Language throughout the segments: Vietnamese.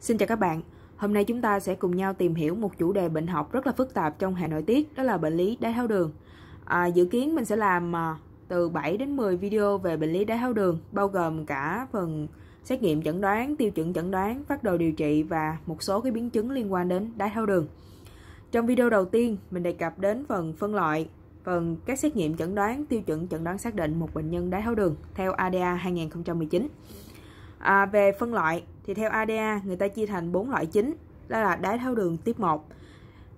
Xin chào các bạn, hôm nay chúng ta sẽ cùng nhau tìm hiểu một chủ đề bệnh học rất là phức tạp trong hệ nội tiết, đó là bệnh lý đái tháo đường. À, dự kiến mình sẽ làm à, từ 7 đến 10 video về bệnh lý đái tháo đường, bao gồm cả phần xét nghiệm chẩn đoán, tiêu chuẩn chẩn đoán, phát đồ điều trị và một số cái biến chứng liên quan đến đái tháo đường. Trong video đầu tiên, mình đề cập đến phần phân loại, phần các xét nghiệm chẩn đoán, tiêu chuẩn chẩn đoán xác định một bệnh nhân đái tháo đường theo ADA 2019. À, về phân loại thì theo ADA người ta chia thành bốn loại chính đó là đái tháo đường tiếp 1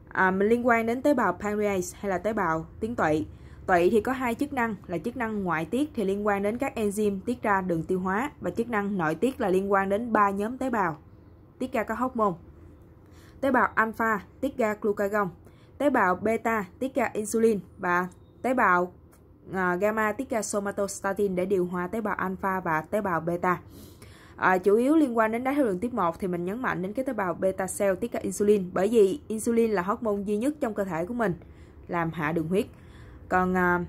à, mình liên quan đến tế bào pancreas hay là tế bào tuyến tụy tụy thì có hai chức năng là chức năng ngoại tiết thì liên quan đến các enzyme tiết ra đường tiêu hóa và chức năng nội tiết là liên quan đến ba nhóm tế bào tiết ra các hormone tế bào alpha tiết ra glucagon tế bào beta tiết ra insulin và tế bào à, gamma tiết ra somatostatin để điều hòa tế bào alpha và tế bào beta à, chủ yếu liên quan đến đái tháo đường tiếp 1 thì mình nhấn mạnh đến cái tế bào beta cell tiết ra insulin bởi vì insulin là hormone duy nhất trong cơ thể của mình làm hạ đường huyết còn à,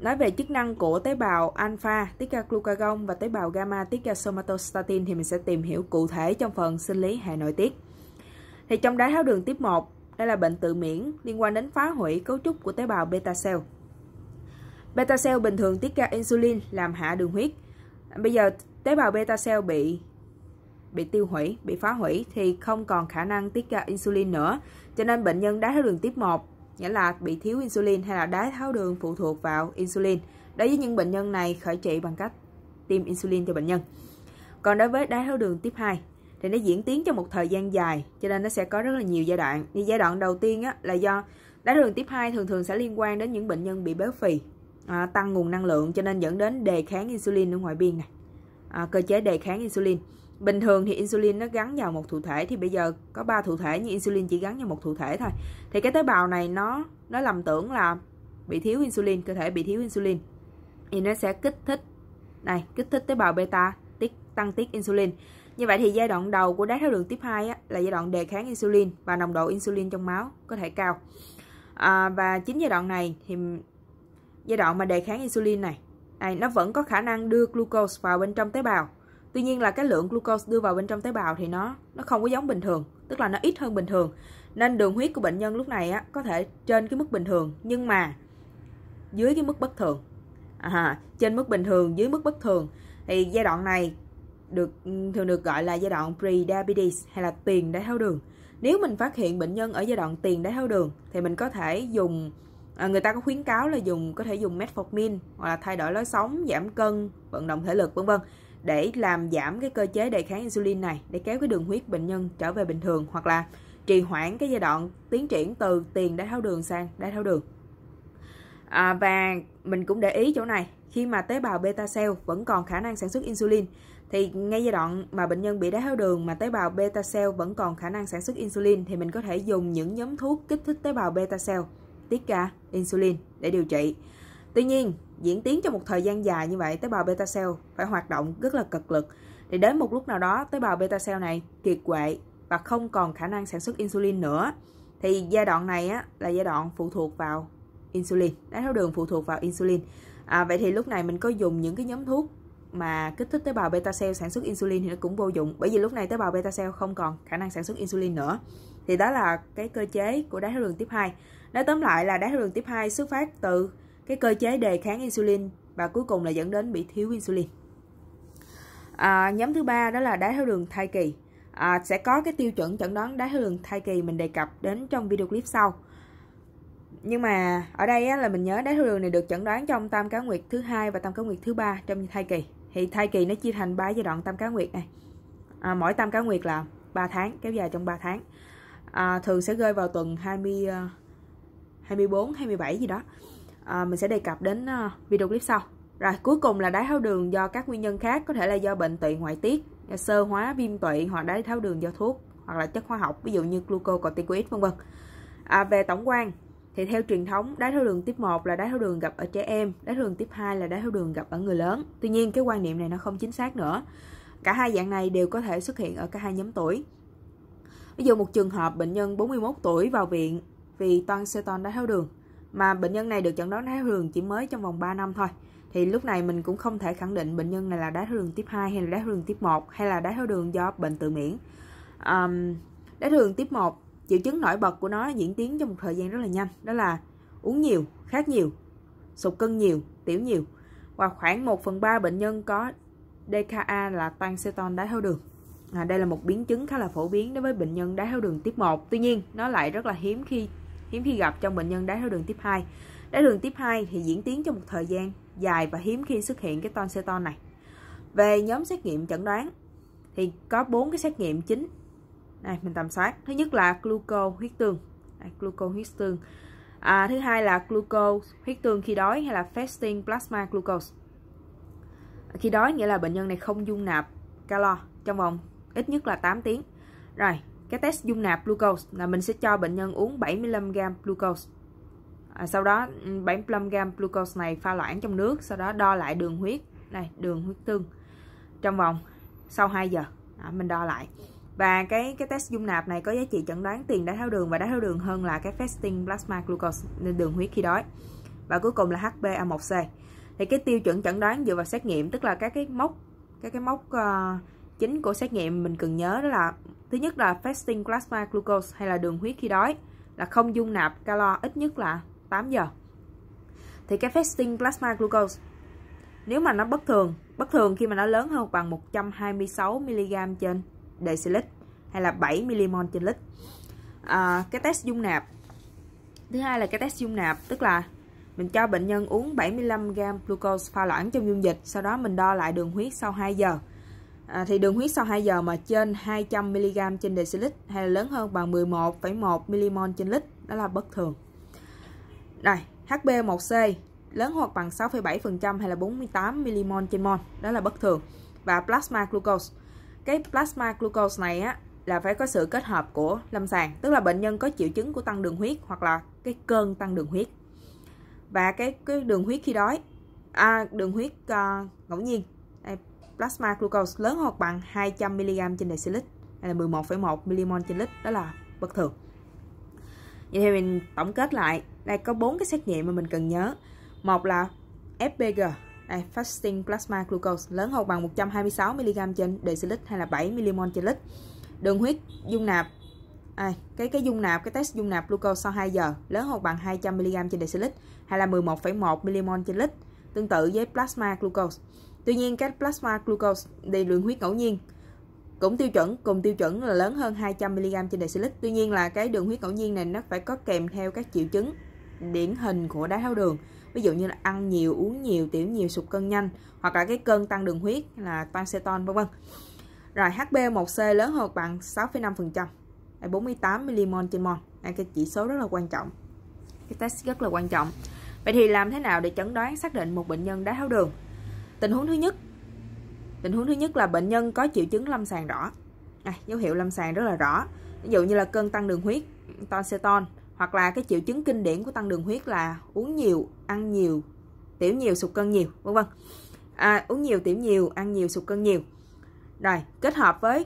nói về chức năng của tế bào alpha tiết ra glucagon và tế bào gamma tiết ra somatostatin thì mình sẽ tìm hiểu cụ thể trong phần sinh lý hệ nội tiết thì trong đái tháo đường tiếp 1 đây là bệnh tự miễn liên quan đến phá hủy cấu trúc của tế bào beta cell beta cell bình thường tiết ra insulin làm hạ đường huyết bây giờ tế bào beta cell bị bị tiêu hủy, bị phá hủy thì không còn khả năng tiết ra insulin nữa. Cho nên bệnh nhân đái tháo đường tiếp 1 nghĩa là bị thiếu insulin hay là đái tháo đường phụ thuộc vào insulin. Đối với những bệnh nhân này khởi trị bằng cách tiêm insulin cho bệnh nhân. Còn đối với đái tháo đường tiếp 2 thì nó diễn tiến trong một thời gian dài cho nên nó sẽ có rất là nhiều giai đoạn. Như giai đoạn đầu tiên á, là do đái tháo đường tiếp 2 thường thường sẽ liên quan đến những bệnh nhân bị béo phì, à, tăng nguồn năng lượng cho nên dẫn đến đề kháng insulin ở ngoài biên này à, cơ chế đề kháng insulin bình thường thì insulin nó gắn vào một thụ thể thì bây giờ có ba thụ thể nhưng insulin chỉ gắn vào một thụ thể thôi thì cái tế bào này nó nó lầm tưởng là bị thiếu insulin cơ thể bị thiếu insulin thì nó sẽ kích thích này kích thích tế bào beta tiết tăng tiết insulin như vậy thì giai đoạn đầu của đái tháo đường tiếp 2 á, là giai đoạn đề kháng insulin và nồng độ insulin trong máu có thể cao à, và chính giai đoạn này thì giai đoạn mà đề kháng insulin này này nó vẫn có khả năng đưa glucose vào bên trong tế bào tuy nhiên là cái lượng glucose đưa vào bên trong tế bào thì nó nó không có giống bình thường tức là nó ít hơn bình thường nên đường huyết của bệnh nhân lúc này á, có thể trên cái mức bình thường nhưng mà dưới cái mức bất thường à, trên mức bình thường dưới mức bất thường thì giai đoạn này được thường được gọi là giai đoạn pre-diabetes hay là tiền đái tháo đường nếu mình phát hiện bệnh nhân ở giai đoạn tiền đái tháo đường thì mình có thể dùng à, người ta có khuyến cáo là dùng có thể dùng metformin hoặc là thay đổi lối sống giảm cân vận động thể lực vân vân để làm giảm cái cơ chế đề kháng insulin này để kéo cái đường huyết bệnh nhân trở về bình thường hoặc là trì hoãn cái giai đoạn tiến triển từ tiền đái tháo đường sang đái tháo đường à, và mình cũng để ý chỗ này khi mà tế bào beta cell vẫn còn khả năng sản xuất insulin thì ngay giai đoạn mà bệnh nhân bị đái tháo đường mà tế bào beta cell vẫn còn khả năng sản xuất insulin thì mình có thể dùng những nhóm thuốc kích thích tế bào beta cell tiết ra insulin để điều trị. Tuy nhiên, diễn tiến trong một thời gian dài như vậy, tế bào beta cell phải hoạt động rất là cực lực. Thì đến một lúc nào đó, tế bào beta cell này kiệt quệ và không còn khả năng sản xuất insulin nữa. Thì giai đoạn này á, là giai đoạn phụ thuộc vào insulin, đái tháo đường phụ thuộc vào insulin. À, vậy thì lúc này mình có dùng những cái nhóm thuốc mà kích thích tế bào beta cell sản xuất insulin thì nó cũng vô dụng bởi vì lúc này tế bào beta cell không còn khả năng sản xuất insulin nữa thì đó là cái cơ chế của đái tháo đường tiếp 2 Nói tóm lại là đái tháo đường tiếp 2 xuất phát từ cái cơ chế đề kháng insulin và cuối cùng là dẫn đến bị thiếu insulin. À, nhóm thứ ba đó là đái tháo đường thai kỳ. À, sẽ có cái tiêu chuẩn chẩn đoán đái tháo đường thai kỳ mình đề cập đến trong video clip sau. Nhưng mà ở đây á, là mình nhớ đái tháo đường này được chẩn đoán trong tam cá nguyệt thứ hai và tam cá nguyệt thứ ba trong thai kỳ. Thì thai kỳ nó chia thành 3 giai đoạn tam cá nguyệt này. À, mỗi tam cá nguyệt là 3 tháng, kéo dài trong 3 tháng. À, thường sẽ rơi vào tuần 20 24 27 gì đó à, mình sẽ đề cập đến ờ, video clip sau rồi cuối cùng là đái tháo đường do các nguyên nhân khác có thể là do bệnh tụy ngoại tiết sơ hóa viêm tụy hoặc đái tháo đường do thuốc hoặc là chất hóa học ví dụ như glucocorticoid vân vân à, về tổng quan thì theo truyền thống đái tháo đường tiếp 1 là đái tháo đường gặp ở trẻ em đái tháo đường tiếp 2 là đái tháo đường gặp ở người lớn tuy nhiên cái quan niệm này nó không chính xác nữa cả hai dạng này đều có thể xuất hiện ở cả hai nhóm tuổi ví dụ một trường hợp bệnh nhân 41 tuổi vào viện vì toan ceton đã tháo đường mà bệnh nhân này được chẩn đoán đái tháo đường chỉ mới trong vòng 3 năm thôi thì lúc này mình cũng không thể khẳng định bệnh nhân này là đái tháo đường tiếp 2 hay là đái tháo đường tiếp 1 hay là đái tháo đường do bệnh tự miễn. Um, đái tháo đường tiếp 1 triệu chứng nổi bật của nó diễn tiến trong một thời gian rất là nhanh, đó là uống nhiều, khát nhiều, sụt cân nhiều, tiểu nhiều. Và khoảng 1 phần 3 bệnh nhân có DKA là toan ceton đái tháo đường. À, đây là một biến chứng khá là phổ biến đối với bệnh nhân đái tháo đường tiếp 1. Tuy nhiên, nó lại rất là hiếm khi hiếm khi gặp trong bệnh nhân đái tháo đường tiếp 2. Đái đường tiếp 2 thì diễn tiến trong một thời gian dài và hiếm khi xuất hiện cái tonseton này. Về nhóm xét nghiệm chẩn đoán thì có bốn cái xét nghiệm chính. Này mình tầm soát. Thứ nhất là gluco huyết tương. Đây, gluco huyết tương. À, thứ hai là gluco huyết tương khi đói hay là fasting plasma glucose. Khi đói nghĩa là bệnh nhân này không dung nạp calo trong vòng ít nhất là 8 tiếng. Rồi, cái test dung nạp glucose là mình sẽ cho bệnh nhân uống 75g glucose à, sau đó 75g ừ, glucose này pha loãng trong nước sau đó đo lại đường huyết này đường huyết tương trong vòng sau 2 giờ à, mình đo lại và cái cái test dung nạp này có giá trị chẩn đoán tiền đái tháo đường và đái tháo đường hơn là cái fasting plasma glucose ừ, đường huyết khi đói và cuối cùng là HbA1c thì cái tiêu chuẩn chẩn đoán dựa vào xét nghiệm tức là các cái mốc các cái mốc uh, chính của xét nghiệm mình cần nhớ đó là Thứ nhất là fasting plasma glucose hay là đường huyết khi đói là không dung nạp calo ít nhất là 8 giờ. Thì cái fasting plasma glucose nếu mà nó bất thường, bất thường khi mà nó lớn hơn bằng 126 mg trên decilit hay là 7 mmol trên lít. À, cái test dung nạp thứ hai là cái test dung nạp tức là mình cho bệnh nhân uống 75 g glucose pha loãng trong dung dịch sau đó mình đo lại đường huyết sau 2 giờ À, thì đường huyết sau 2 giờ mà trên 200 mg trên decilít hay là lớn hơn bằng 11,1 mmol trên lít đó là bất thường. này HB1C lớn hoặc bằng 6,7% hay là 48 mmol trên mol đó là bất thường. Và plasma glucose. Cái plasma glucose này á là phải có sự kết hợp của lâm sàng, tức là bệnh nhân có triệu chứng của tăng đường huyết hoặc là cái cơn tăng đường huyết. Và cái cái đường huyết khi đói, à, đường huyết à, ngẫu nhiên plasma glucose lớn hoặc bằng 200 mg trên decilít hay là 11,1 mmol trên lít đó là bất thường vậy thì mình tổng kết lại đây có bốn cái xét nghiệm mà mình cần nhớ một là FPG đây, fasting plasma glucose lớn hoặc bằng 126 mg trên decilít hay là 7 mmol trên lít đường huyết dung nạp à, cái cái dung nạp cái test dung nạp glucose sau 2 giờ lớn hoặc bằng 200 mg trên decilít hay là 11,1 mmol trên lít tương tự với plasma glucose Tuy nhiên, các plasma glucose đầy lượng huyết ngẫu nhiên cũng tiêu chuẩn, cùng tiêu chuẩn là lớn hơn 200mg trên dl. Tuy nhiên là cái đường huyết ngẫu nhiên này nó phải có kèm theo các triệu chứng điển hình của đái tháo đường. Ví dụ như là ăn nhiều, uống nhiều, tiểu nhiều, sụt cân nhanh hoặc là cái cơn tăng đường huyết là tăng panceton vân vân. Rồi HB1C lớn hơn bằng 6,5%, 48 mmol trên mol. À, cái chỉ số rất là quan trọng. Cái test rất là quan trọng. Vậy thì làm thế nào để chẩn đoán xác định một bệnh nhân đái tháo đường? tình huống thứ nhất tình huống thứ nhất là bệnh nhân có triệu chứng lâm sàng rõ à, dấu hiệu lâm sàng rất là rõ ví dụ như là cơn tăng đường huyết tonseton hoặc là cái triệu chứng kinh điển của tăng đường huyết là uống nhiều ăn nhiều tiểu nhiều sụt cân nhiều vân vân à, uống nhiều tiểu nhiều ăn nhiều sụt cân nhiều rồi kết hợp với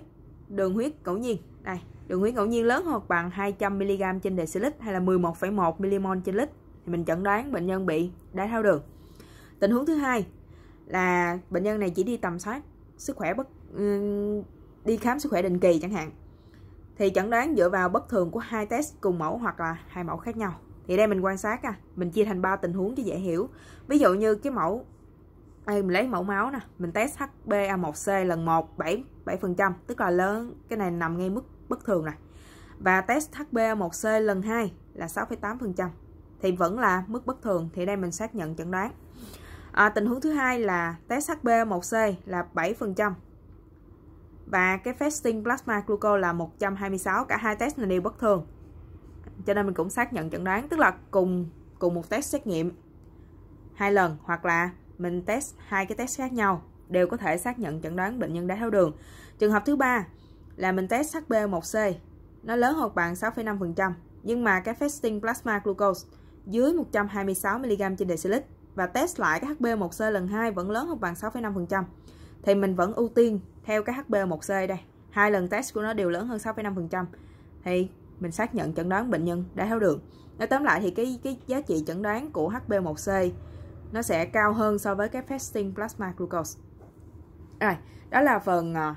đường huyết ngẫu nhiên đây đường huyết ngẫu nhiên lớn hoặc bằng 200 mg trên dl hay là 11,1 mmol trên lít thì mình chẩn đoán bệnh nhân bị đái tháo đường tình huống thứ hai là bệnh nhân này chỉ đi tầm soát sức khỏe bất ừ, đi khám sức khỏe định kỳ chẳng hạn thì chẩn đoán dựa vào bất thường của hai test cùng mẫu hoặc là hai mẫu khác nhau thì đây mình quan sát à mình chia thành ba tình huống cho dễ hiểu ví dụ như cái mẫu đây à, mình lấy mẫu máu nè mình test HbA1c lần 1 7 7% tức là lớn cái này nằm ngay mức bất thường này và test HbA1c lần 2 là 6,8% thì vẫn là mức bất thường thì đây mình xác nhận chẩn đoán à, tình huống thứ hai là test HB1C là 7% và cái fasting plasma glucose là 126 cả hai test này đều bất thường cho nên mình cũng xác nhận chẩn đoán tức là cùng cùng một test xét nghiệm hai lần hoặc là mình test hai cái test khác nhau đều có thể xác nhận chẩn đoán bệnh nhân đái tháo đường trường hợp thứ ba là mình test HB1C nó lớn hơn bằng 6,5% nhưng mà cái fasting plasma glucose dưới 126 mg trên decilit và test lại cái HB1C lần 2 vẫn lớn hơn bằng 6,5% thì mình vẫn ưu tiên theo cái HB1C đây. Hai lần test của nó đều lớn hơn 6,5% thì mình xác nhận chẩn đoán bệnh nhân đã tháo đường. Nói tóm lại thì cái cái giá trị chẩn đoán của HB1C nó sẽ cao hơn so với cái fasting plasma glucose. Rồi, đó là phần à,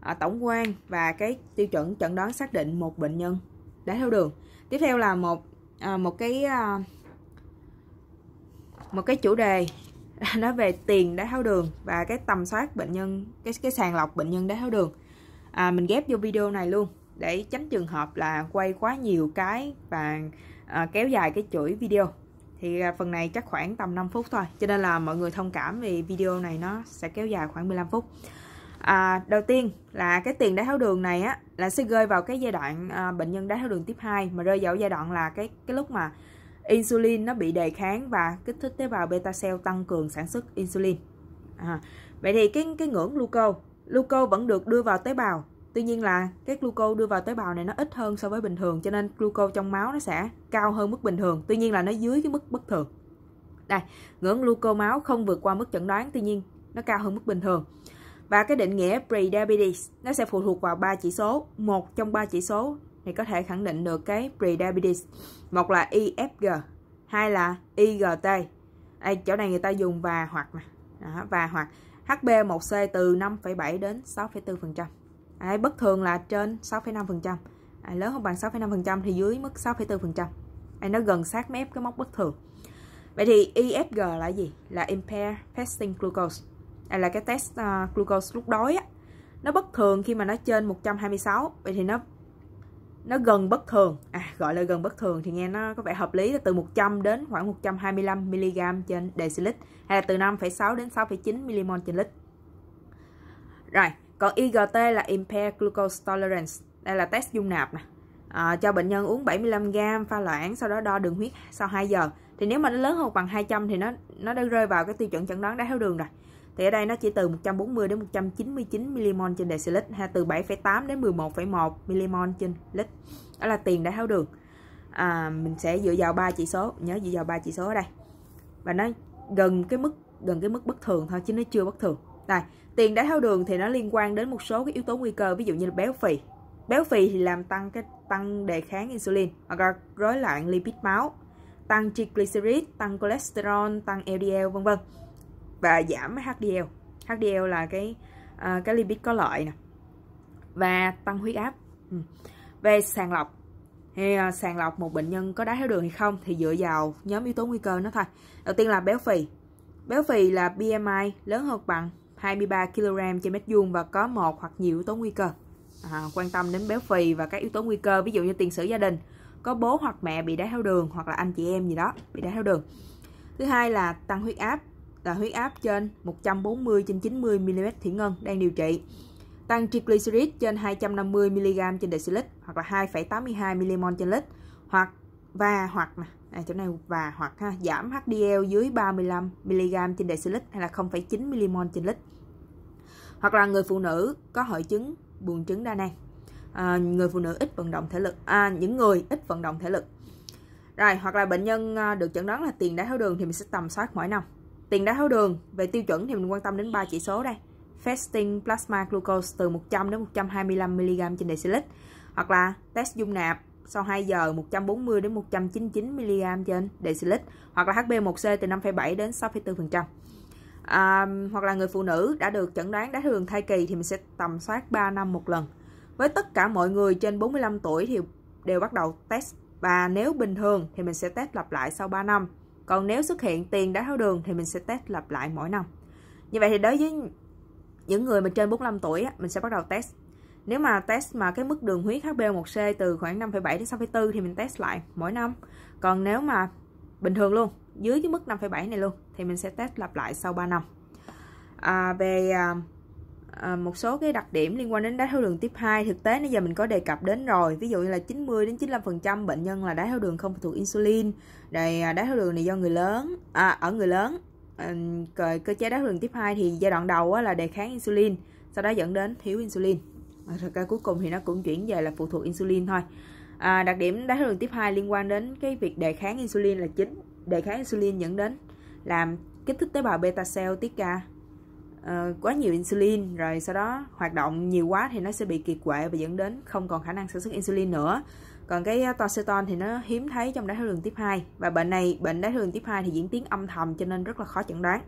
à tổng quan và cái tiêu chuẩn chẩn đoán xác định một bệnh nhân đã tháo đường. Tiếp theo là một à, một cái à, một cái chủ đề nó về tiền đái tháo đường và cái tầm soát bệnh nhân cái cái sàng lọc bệnh nhân đái tháo đường à, mình ghép vô video này luôn để tránh trường hợp là quay quá nhiều cái và à, kéo dài cái chuỗi video thì à, phần này chắc khoảng tầm 5 phút thôi cho nên là mọi người thông cảm vì video này nó sẽ kéo dài khoảng 15 phút à, đầu tiên là cái tiền đái tháo đường này á là sẽ rơi vào cái giai đoạn à, bệnh nhân đái tháo đường tiếp 2 mà rơi vào giai đoạn là cái cái lúc mà insulin nó bị đề kháng và kích thích tế bào beta cell tăng cường sản xuất insulin à, vậy thì cái cái ngưỡng gluco gluco vẫn được đưa vào tế bào tuy nhiên là cái gluco đưa vào tế bào này nó ít hơn so với bình thường cho nên gluco trong máu nó sẽ cao hơn mức bình thường tuy nhiên là nó dưới cái mức bất thường đây ngưỡng gluco máu không vượt qua mức chẩn đoán tuy nhiên nó cao hơn mức bình thường và cái định nghĩa prediabetes nó sẽ phụ thuộc vào ba chỉ số một trong ba chỉ số thì có thể khẳng định được cái prediabetes một là IFG e hai là IGT e đây chỗ này người ta dùng và hoặc nè đó, và hoặc HB1C từ 5,7 đến 6,4% à, bất thường là trên 6,5% à, lớn hơn bằng 6,5% thì dưới mức 6,4% à, nó gần sát mép cái mốc bất thường vậy thì IFG e là gì là impaired fasting glucose à, là cái test uh, glucose lúc đói á nó bất thường khi mà nó trên 126 vậy thì nó nó gần bất thường à gọi là gần bất thường thì nghe nó có vẻ hợp lý là từ 100 đến khoảng 125 mg trên decilít hay là từ 5,6 đến 6,9 mmol trên lít rồi còn IGT là impaired glucose tolerance đây là test dung nạp nè à, cho bệnh nhân uống 75 g pha loãng sau đó đo đường huyết sau 2 giờ thì nếu mà nó lớn hơn bằng 200 thì nó nó đã rơi vào cái tiêu chuẩn chẩn đoán đái tháo đường rồi thì ở đây nó chỉ từ 140 đến 199 mmol trên decilit ha từ 7,8 đến 11,1 mmol trên lít đó là tiền đái tháo đường à, mình sẽ dựa vào ba chỉ số nhớ dựa vào ba chỉ số ở đây và nó gần cái mức gần cái mức bất thường thôi chứ nó chưa bất thường đây tiền đái tháo đường thì nó liên quan đến một số cái yếu tố nguy cơ ví dụ như là béo phì béo phì thì làm tăng cái tăng đề kháng insulin hoặc là rối loạn lipid máu tăng triglycerid tăng cholesterol tăng LDL vân vân và giảm HDL HDL là cái uh, cái lipid có lợi nè và tăng huyết áp ừ. về sàng lọc hay uh, à, sàng lọc một bệnh nhân có đái tháo đường hay không thì dựa vào nhóm yếu tố nguy cơ nó thôi đầu tiên là béo phì béo phì là BMI lớn hơn bằng 23 kg trên mét vuông và có một hoặc nhiều yếu tố nguy cơ à, quan tâm đến béo phì và các yếu tố nguy cơ ví dụ như tiền sử gia đình có bố hoặc mẹ bị đái tháo đường hoặc là anh chị em gì đó bị đái tháo đường thứ hai là tăng huyết áp là huyết áp trên 140 trên 90 mm thủy ngân đang điều trị, tăng triglycerid trên 250 mg trên decilit hoặc là 2,82 mmol trên lít hoặc và hoặc à, chỗ này và hoặc ha, giảm HDL dưới 35 mg trên decilit hay là 0,9 mmol trên lít hoặc là người phụ nữ có hội chứng buồng trứng đa nang à, người phụ nữ ít vận động thể lực à, những người ít vận động thể lực rồi hoặc là bệnh nhân à, được chẩn đoán là tiền đái tháo đường thì mình sẽ tầm soát mỗi năm Tiền đái tháo đường, về tiêu chuẩn thì mình quan tâm đến ba chỉ số đây. Fasting plasma glucose từ 100 đến 125 mg trên deciliter hoặc là test dung nạp sau 2 giờ 140 đến 199 mg trên deciliter hoặc là hb 1 c từ 5,7 đến 6,4%. À, hoặc là người phụ nữ đã được chẩn đoán đái tháo đường thai kỳ thì mình sẽ tầm soát 3 năm một lần. Với tất cả mọi người trên 45 tuổi thì đều bắt đầu test và nếu bình thường thì mình sẽ test lặp lại sau 3 năm. Còn nếu xuất hiện tiền đái tháo đường thì mình sẽ test lặp lại mỗi năm. Như vậy thì đối với những người mà trên 45 tuổi mình sẽ bắt đầu test. Nếu mà test mà cái mức đường huyết HbA1c từ khoảng 5,7 đến 6,4 thì mình test lại mỗi năm. Còn nếu mà bình thường luôn, dưới cái mức 5,7 này luôn thì mình sẽ test lặp lại sau 3 năm. À, về à, à, một số cái đặc điểm liên quan đến đái tháo đường tiếp 2 thực tế nãy giờ mình có đề cập đến rồi ví dụ như là 90 đến 95% bệnh nhân là đái tháo đường không phụ thuộc insulin rồi à, đái tháo đường này do người lớn à, ở người lớn à, cơ chế đái tháo đường tiếp 2 thì giai đoạn đầu là đề kháng insulin sau đó dẫn đến thiếu insulin à, rồi cái cuối cùng thì nó cũng chuyển về là phụ thuộc insulin thôi à, đặc điểm đái tháo đường tiếp 2 liên quan đến cái việc đề kháng insulin là chính đề kháng insulin dẫn đến làm kích thích tế bào beta cell tiết ra Ờ, quá nhiều insulin rồi sau đó hoạt động nhiều quá thì nó sẽ bị kiệt quệ và dẫn đến không còn khả năng sản xuất insulin nữa còn cái ờ, toceton thì nó hiếm thấy trong đái tháo đường tiếp 2 và bệnh này bệnh đái tháo đường tiếp 2 thì diễn tiến âm thầm cho nên rất là khó chẩn đoán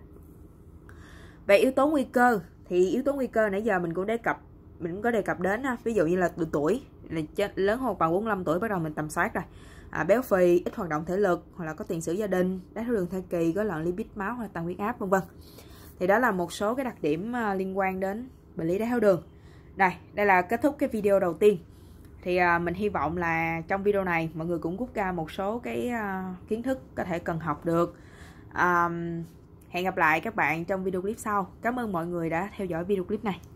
về yếu tố nguy cơ thì yếu tố nguy cơ nãy giờ mình cũng đề cập mình cũng có đề cập đến ha. Ờ, ví dụ như là độ tuổi là lớn hơn bằng 45 tuổi bắt đầu mình tầm soát rồi à, béo phì ít hoạt động thể lực hoặc là có tiền sử gia đình đái tháo đường thai kỳ có loạn lipid máu hoặc tăng huyết áp vân vân thì đó là một số cái đặc điểm ờ, liên quan đến bệnh lý đái tháo đường này đây là kết thúc cái video đầu tiên thì ờ, mình hy vọng là trong video này mọi người cũng rút ra một số cái ờ, kiến thức có thể cần học được hẹn gặp lại các bạn trong video clip sau cảm ơn mọi người đã theo dõi video clip này